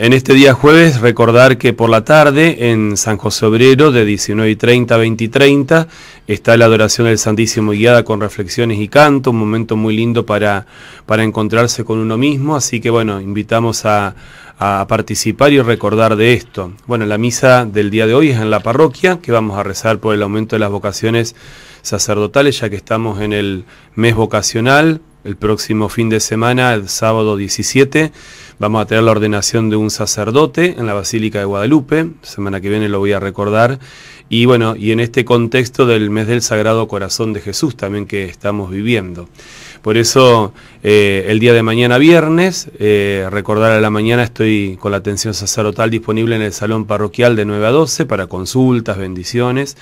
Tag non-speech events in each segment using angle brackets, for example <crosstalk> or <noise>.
En este día jueves, recordar que por la tarde en San José Obrero de 19.30 a 20.30 está la adoración del Santísimo guiada con reflexiones y canto, un momento muy lindo para, para encontrarse con uno mismo, así que bueno, invitamos a, a participar y recordar de esto. Bueno, la misa del día de hoy es en la parroquia, que vamos a rezar por el aumento de las vocaciones sacerdotales, ya que estamos en el mes vocacional, el próximo fin de semana, el sábado 17 Vamos a tener la ordenación de un sacerdote en la Basílica de Guadalupe, semana que viene lo voy a recordar. Y bueno, y en este contexto del mes del Sagrado Corazón de Jesús también que estamos viviendo. Por eso eh, el día de mañana viernes, eh, recordar a la mañana, estoy con la atención sacerdotal disponible en el salón parroquial de 9 a 12 para consultas, bendiciones.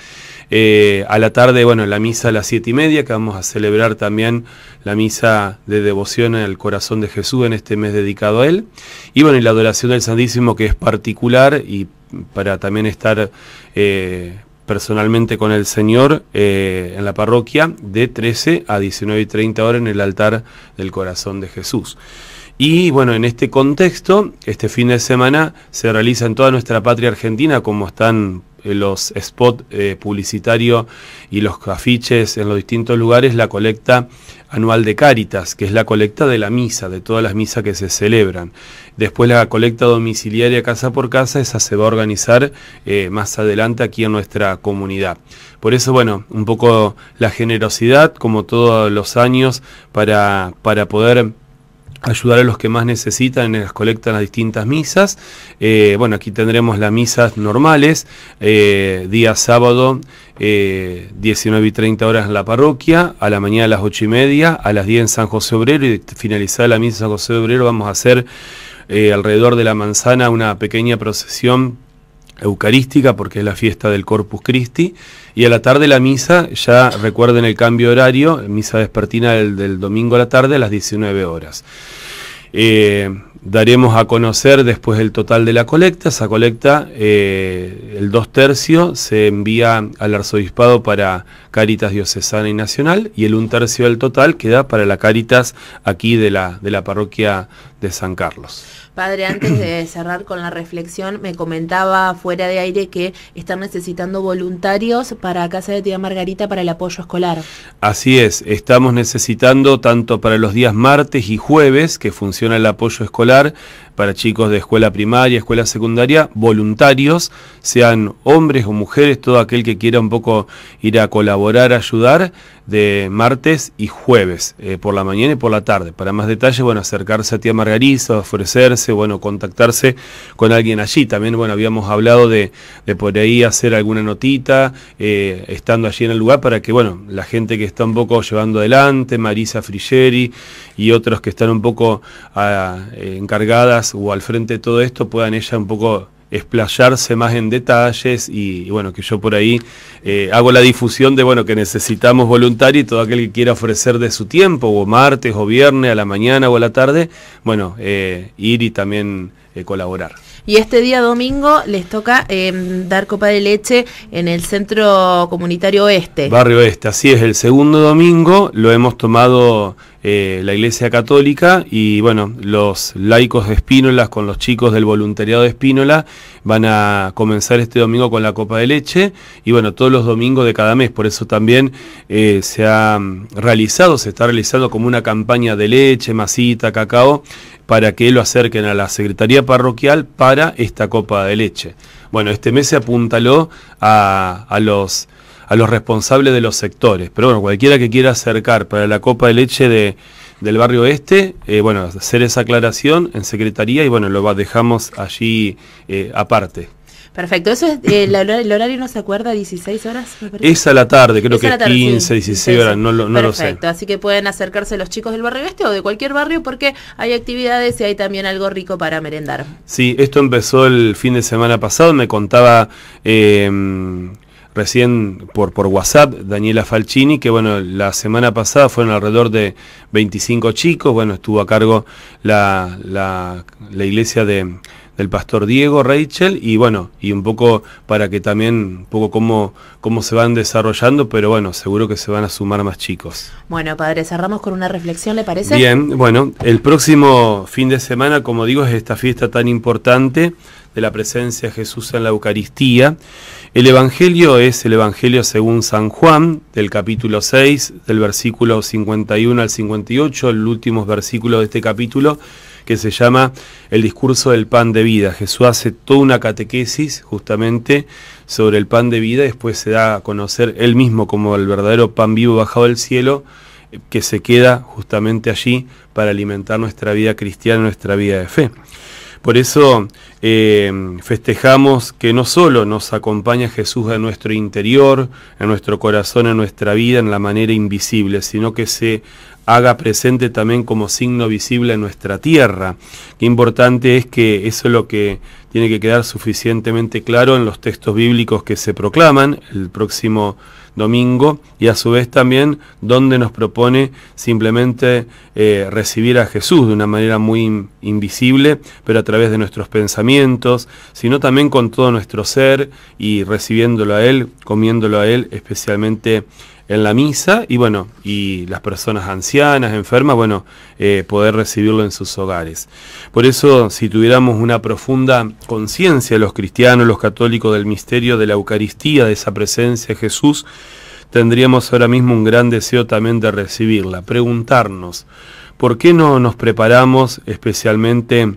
Eh, a la tarde, bueno, la misa a las 7 y media, que vamos a celebrar también la misa de devoción al corazón de Jesús en este mes dedicado a él. Y bueno, y la adoración del Santísimo, que es particular y para también estar personalmente con el Señor eh, en la parroquia de 13 a 19 y 30 horas en el altar del corazón de Jesús. Y bueno, en este contexto, este fin de semana se realiza en toda nuestra patria argentina, como están eh, los spots eh, publicitarios y los afiches en los distintos lugares, la colecta anual de Cáritas, que es la colecta de la misa, de todas las misas que se celebran. Después la colecta domiciliaria casa por casa, esa se va a organizar eh, más adelante aquí en nuestra comunidad. Por eso, bueno, un poco la generosidad, como todos los años, para, para poder ayudar a los que más necesitan en las colectas en las distintas misas. Eh, bueno, aquí tendremos las misas normales, eh, día sábado, 19 eh, y 30 horas en la parroquia, a la mañana a las 8 y media, a las 10 en San José Obrero y finalizada la misa en San José Obrero vamos a hacer alrededor de la manzana una pequeña procesión eucarística, porque es la fiesta del Corpus Christi, y a la tarde la misa, ya recuerden el cambio horario, misa despertina del, domingo a la tarde a las 19 horas. Eh, daremos a conocer después el total de la colecta, esa colecta, eh, el dos tercio se envía al arzobispado para Caritas Diocesana y Nacional, y el un tercio del total queda para la Caritas aquí de la, de la parroquia de San Carlos. Padre, <clears throat> antes de cerrar con la reflexión, me comentaba fuera de aire que están necesitando voluntarios para Casa de Tía Margarita para el apoyo escolar. Así es, estamos necesitando tanto para los días martes y jueves, que funciona el apoyo escolar, para chicos de escuela primaria, escuela secundaria, voluntarios, sean hombres o mujeres, todo aquel que quiera un poco ir a colaborar, ayudar, de martes y jueves, eh, por la mañana y por la tarde. Para más detalles, bueno, acercarse a Tía Margarita, ofrecerse, bueno, contactarse con alguien allí. También, bueno, habíamos hablado de, por ahí hacer alguna notita, eh, estando allí en el lugar, para que, bueno, la gente que está un poco llevando adelante, Marisa Frigeri y otros que están un poco ah, encargadas o al frente de todo esto puedan ella un poco explayarse más en detalles y, bueno, que yo por ahí eh, hago la difusión de, bueno, que necesitamos voluntarios y todo aquel que quiera ofrecer de su tiempo, o martes, o viernes, a la mañana o a la tarde, bueno, eh, ir y también eh, colaborar. Y este día domingo les toca em, dar copa de leche en el Centro Comunitario Oeste. Barrio Oeste, así es, el segundo domingo lo hemos tomado eh, la Iglesia Católica y bueno, los laicos de Espínola con los chicos del voluntariado de Espínola van a comenzar este domingo con la copa de leche y bueno, todos los domingos de cada mes, por eso también eh, se ha mm, realizado, se está realizando como una campaña de leche, masita, cacao, para que lo acerquen a la Secretaría Parroquial para esta copa de leche. Bueno, este mes se apuntaló a los a los responsables de los sectores. Pero bueno, cualquiera que quiera acercar para la copa de leche del barrio este, eh, bueno, hacer esa aclaración en secretaría y bueno, lo dejamos allí eh, aparte. Perfecto, eso es, eh, el horario no se acuerda, 16 horas. es a la tarde, creo que es 15, 16 horas, no, lo, sé. Perfecto, así que pueden acercarse los chicos del barrio este o de cualquier barrio porque hay actividades y hay también algo rico para merendar. Sí, esto empezó el fin de semana pasado, me contaba... Eh, recién por, por WhatsApp Daniela Falcini, que bueno, la semana pasada fueron alrededor de 25 chicos, bueno, estuvo a cargo la, la, la iglesia de del pastor Diego, Rachel, y bueno, y un poco para que también, un poco cómo, cómo se van desarrollando, pero bueno, seguro que se van a sumar más chicos. Bueno, padre, cerramos con una reflexión, ¿le parece? Bien, bueno, el próximo fin de semana, como digo, es esta fiesta tan importante de la presencia de Jesús en la Eucaristía. El Evangelio es el Evangelio según San Juan, del capítulo 6, del versículo 51 al 58, el último versículo de este capítulo que se llama El discurso del pan de vida. Jesús hace toda una catequesis justamente sobre el pan de vida, después se da a conocer él mismo como el verdadero pan vivo bajado del cielo, eh, que se queda justamente allí para alimentar nuestra vida cristiana, nuestra vida de fe. Por eso eh, festejamos que no solo nos acompaña Jesús a nuestro interior, en nuestro corazón, en nuestra vida, en la manera invisible, sino que se haga presente también como signo visible en nuestra tierra. Qué importante es que eso es lo que tiene que quedar suficientemente claro en los textos bíblicos que se proclaman el próximo domingo y a su vez también donde nos propone simplemente eh, recibir a Jesús de una manera muy invisible, pero a través de nuestros pensamientos sino también con todo nuestro ser y recibiéndolo a Él, comiéndolo a Él, especialmente en la misa y bueno, y las personas ancianas, enfermas, bueno, eh, poder recibirlo en sus hogares. Por eso, si tuviéramos una profunda conciencia, los cristianos, los católicos, del misterio de la Eucaristía, de esa presencia de Jesús, tendríamos ahora mismo un gran deseo también de recibirla, preguntarnos, ¿por qué no nos preparamos especialmente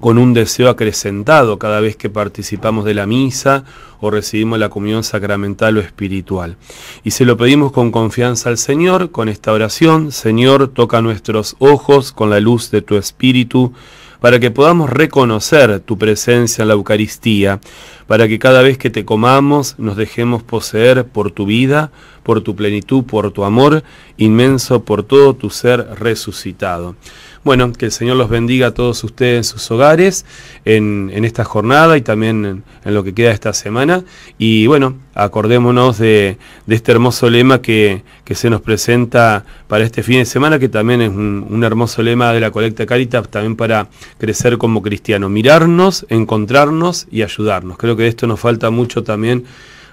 con un deseo acrecentado cada vez que participamos de la misa o recibimos la comunión sacramental o espiritual. Y se lo pedimos con confianza al Señor, con esta oración, Señor, toca nuestros ojos con la luz de tu espíritu, para que podamos reconocer tu presencia en la Eucaristía, para que cada vez que te comamos nos dejemos poseer por tu vida, por tu plenitud, por tu amor inmenso, por todo tu ser resucitado. Bueno, que el Señor los bendiga a todos ustedes en sus hogares, en, en esta jornada y también en, lo que queda esta semana. Y bueno, acordémonos de, este hermoso lema que, que, se nos presenta para este fin de semana, que también es un, un hermoso lema de la colecta Caritas, también para crecer como cristiano mirarnos, encontrarnos y ayudarnos. Creo que de esto nos falta mucho también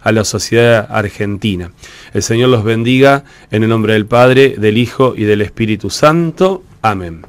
a la sociedad argentina. El Señor los bendiga en el nombre del Padre, del Hijo y del Espíritu Santo. Amén.